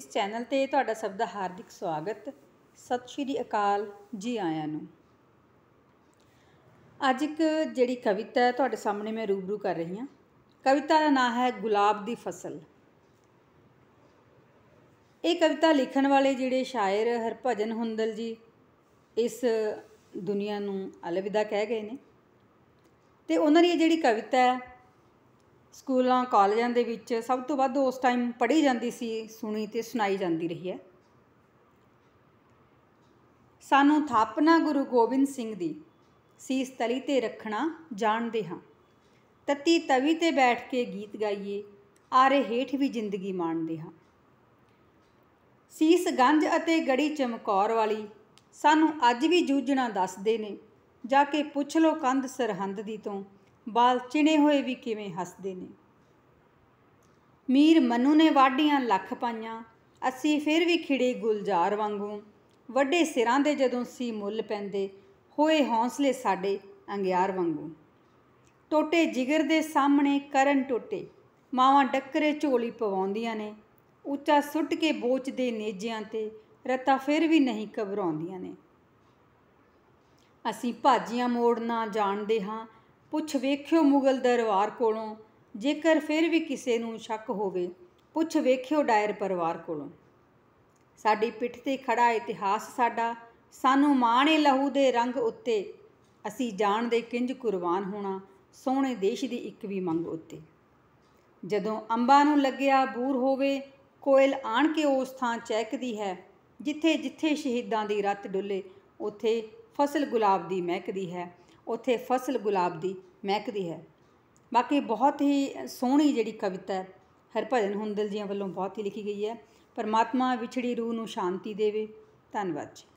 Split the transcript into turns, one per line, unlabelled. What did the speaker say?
ਇਸ ਚੈਨਲ ਤੇ ਤੁਹਾਡਾ ਸਭ ਦਾ ਹਾਰਦਿਕ ਸਵਾਗਤ ਸਤਿ ਸ਼੍ਰੀ ਅਕਾਲ ਜੀ ਆਇਆਂ ਨੂੰ ਅੱਜ ਇੱਕ ਜਿਹੜੀ ਕਵਿਤਾ ਹੈ ਤੁਹਾਡੇ ਸਾਹਮਣੇ ਮੈਂ ਰੂਬਰੂ ਕਰ ਰਹੀ ਹਾਂ ਕਵਿਤਾ ਦਾ ਨਾਮ ਹੈ ਗੁਲਾਬ ਦੀ ਫਸਲ ਇਹ ਕਵਿਤਾ ਲਿਖਣ ਵਾਲੇ ਜਿਹੜੇ ਸ਼ਾਇਰ ਹਰਭਜਨ ਹੁੰਦਲ ਜੀ ਇਸ ਦੁਨੀਆ ਨੂੰ ਅਲਵਿਦਾ ਕਹਿ ਗਏ ਨੇ ਤੇ ਉਹਨਾਂ ਦੀ ਜਿਹੜੀ ਕਵਿਤਾ ਹੈ ਸਕੂਲਾਂ ਕਾਲਜਾਂ ਦੇ ਵਿੱਚ ਸਭ ਤੋਂ ਵੱਧ ਉਸ ਟਾਈਮ ਪੜ੍ਹੀ ਜਾਂਦੀ ਸੀ ਸੁਣੀ ਤੇ ਸੁਣਾਈ ਜਾਂਦੀ ਰਹੀ ਹੈ ਸਾਨੂੰ ਥਾਪਨਾ ਗੁਰੂ ਗੋਬਿੰਦ ਸਿੰਘ ਦੀ ਸੀਸ ਤਲੀ ਤੇ ਰੱਖਣਾ ਜਾਣਦੇ ਹਾਂ ਤਤੀ ਤਵੀ ਤੇ ਬੈਠ ਕੇ ਗੀਤ ਗਾਈਏ ਆਰੇ ਹੇਠ ਵੀ ਜ਼ਿੰਦਗੀ ਮਾਣਦੇ ਹਾਂ ਸੀਸ ਗੰਜ ਅਤੇ ਗੜੀ ਚਮਕੌਰ ਵਾਲੀ ਸਾਨੂੰ ਅੱਜ ਵੀ ਜੂਝਣਾ ਦੱਸਦੇ ਨੇ ਜਾ ਕੇ ਪੁੱਛ ਲੋ ਕੰਧ ਸਰਹੰਦ ਦੀ ਤੋਂ ਬਾਲ ਚਿਣੇ ਹੋਏ ਵੀ ਕਿਵੇਂ ਹੱਸਦੇ ਨੇ ਮੀਰ ਮਨੂ ਨੇ ਵਾਢੀਆਂ ਲੱਖ ਪਾਈਆਂ ਅਸੀਂ ਫਿਰ ਵੀ ਖਿੜੇ ਗੁਲਜ਼ਾਰ ਵਾਂਗੂ ਵੱਡੇ ਸਿਰਾਂ ਦੇ ਜਦੋਂ ਸੀ ਮੁੱਲ ਪੈਂਦੇ ਹੋਏ ਹੌਸਲੇ ਸਾਡੇ ਅੰਗਿਆਰ ਵਾਂਗੂ ਟੋਟੇ ਜਿਗਰ ਦੇ ਸਾਹਮਣੇ ਕਰਨ ਟੋਟੇ ਮਾਵਾਂ ਡੱਕਰੇ ਝੋਲੀ ਪਵਾਉਂਦੀਆਂ ਨੇ ਉੱਚਾ ਸੁੱਟ ਕੇ ਬੋਚ ਦੇ ਨੇਜਿਆਂ ਤੇ ਰਤਾ ਫਿਰ ਵੀ ਨਹੀਂ ਘਬਰਾਉਂਦੀਆਂ ਨੇ ਅਸੀਂ ਭਾਜੀਆਂ ਮੋੜ ਨਾ ਜਾਣਦੇ ਹਾਂ ਪੁੱਛ ਵੇਖਿਓ ਮੁਗਲ ਦਰਬਾਰ ਕੋਲੋਂ ਜੇਕਰ ਫਿਰ ਵੀ ਕਿਸੇ ਨੂੰ ਸ਼ੱਕ ਹੋਵੇ ਪੁੱਛ ਵੇਖਿਓ ਡਾਇਰ ਪਰਿਵਾਰ ਕੋਲੋਂ ਸਾਡੀ ਪਿੱਠ ਤੇ ਖੜਾ ਇਤਿਹਾਸ ਸਾਡਾ ਸਾਨੂੰ ਮਾਣੇ ਲਹੂ ਦੇ ਰੰਗ ਉੱਤੇ ਅਸੀਂ ਜਾਣ ਦੇ ਕਿੰਜ ਕੁਰਬਾਨ ਹੋਣਾ ਸੋਹਣੇ ਦੇਸ਼ ਦੀ ਇੱਕ ਵੀ ਮੰਗ ਉੱਤੇ ਜਦੋਂ ਅੰਬਾ ਨੂੰ ਲੱਗਿਆ ਬੂਰ ਹੋਵੇ ਕੋਇਲ ਆਣ ਕੇ ਉਸ ਥਾਂ ਚਹਿਕਦੀ ਹੈ ਜਿੱਥੇ ਜਿੱਥੇ ਸ਼ਹੀਦਾਂ ਦੀ ਰੱਤ ਡੁੱਲੇ ਉਥੇ ਫਸਲ ਗੁਲਾਬ ਦੀ ਮਹਿਕਦੀ ਹੈ ਉੱਥੇ ਫਸਲ ਗੁਲਾਬ ਦੀ ਮਹਿਕਦੀ ਹੈ ਬਾਕੀ ਬਹੁਤ ਹੀ ਸੋਹਣੀ ਜਿਹੜੀ ਕਵਿਤਾ ਹੈ ਹਰਭਜਨ ਹੁੰਦਲ ਜੀਆਂ ਵੱਲੋਂ ਬਹੁਤ ਹੀ ਲਿਖੀ ਗਈ ਹੈ ਪਰਮਾਤਮਾ ਵਿਛੜੀ ਰੂਹ ਨੂੰ ਸ਼ਾਂਤੀ ਦੇਵੇ ਧੰਨਵਾਦ ਜੀ